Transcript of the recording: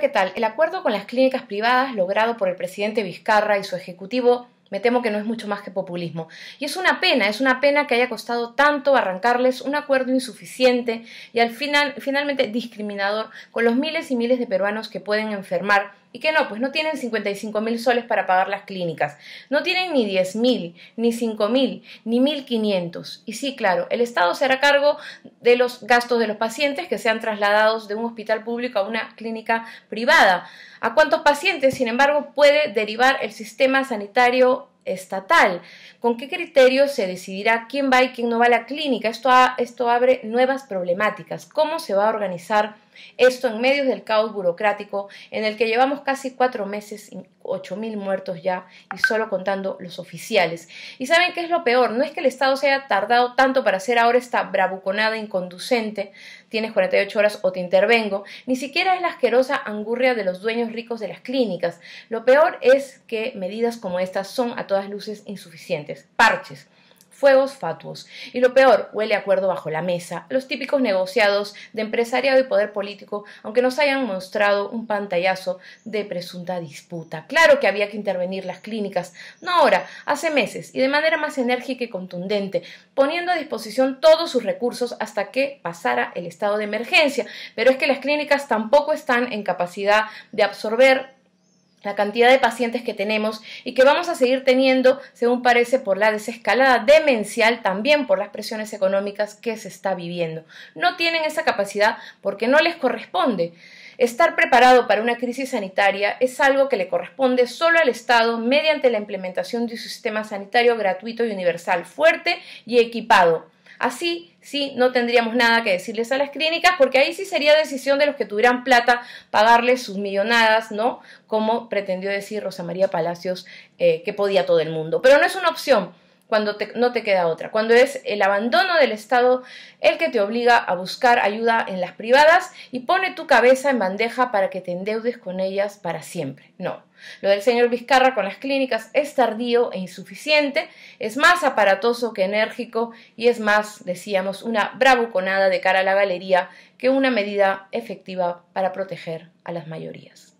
¿qué tal? El acuerdo con las clínicas privadas logrado por el presidente Vizcarra y su ejecutivo me temo que no es mucho más que populismo. Y es una pena, es una pena que haya costado tanto arrancarles un acuerdo insuficiente y al final finalmente discriminador con los miles y miles de peruanos que pueden enfermar y que no, pues no tienen 55 mil soles para pagar las clínicas. No tienen ni 10 mil, ni 5 mil, ni 1.500. Y sí, claro, el Estado se hará cargo de los gastos de los pacientes que sean trasladados de un hospital público a una clínica privada. ¿A cuántos pacientes, sin embargo, puede derivar el sistema sanitario estatal. ¿Con qué criterios se decidirá quién va y quién no va a la clínica? Esto, esto abre nuevas problemáticas. ¿Cómo se va a organizar esto en medio del caos burocrático en el que llevamos casi cuatro meses 8.000 muertos ya y solo contando los oficiales. Y saben qué es lo peor, no es que el Estado se haya tardado tanto para hacer ahora esta bravuconada inconducente, tienes 48 horas o te intervengo, ni siquiera es la asquerosa angurria de los dueños ricos de las clínicas. Lo peor es que medidas como estas son a todas luces insuficientes, parches fuegos fatuos. Y lo peor, huele a acuerdo bajo la mesa, los típicos negociados de empresariado y poder político, aunque nos hayan mostrado un pantallazo de presunta disputa. Claro que había que intervenir las clínicas, no ahora, hace meses, y de manera más enérgica y contundente, poniendo a disposición todos sus recursos hasta que pasara el estado de emergencia. Pero es que las clínicas tampoco están en capacidad de absorber la cantidad de pacientes que tenemos y que vamos a seguir teniendo, según parece, por la desescalada demencial, también por las presiones económicas que se está viviendo. No tienen esa capacidad porque no les corresponde. Estar preparado para una crisis sanitaria es algo que le corresponde solo al Estado mediante la implementación de un sistema sanitario gratuito y universal, fuerte y equipado. Así sí no tendríamos nada que decirles a las clínicas porque ahí sí sería decisión de los que tuvieran plata pagarles sus millonadas, ¿no? Como pretendió decir Rosa María Palacios eh, que podía todo el mundo. Pero no es una opción cuando no te queda otra, cuando es el abandono del Estado el que te obliga a buscar ayuda en las privadas y pone tu cabeza en bandeja para que te endeudes con ellas para siempre. No, lo del señor Vizcarra con las clínicas es tardío e insuficiente, es más aparatoso que enérgico y es más, decíamos, una bravuconada de cara a la galería que una medida efectiva para proteger a las mayorías.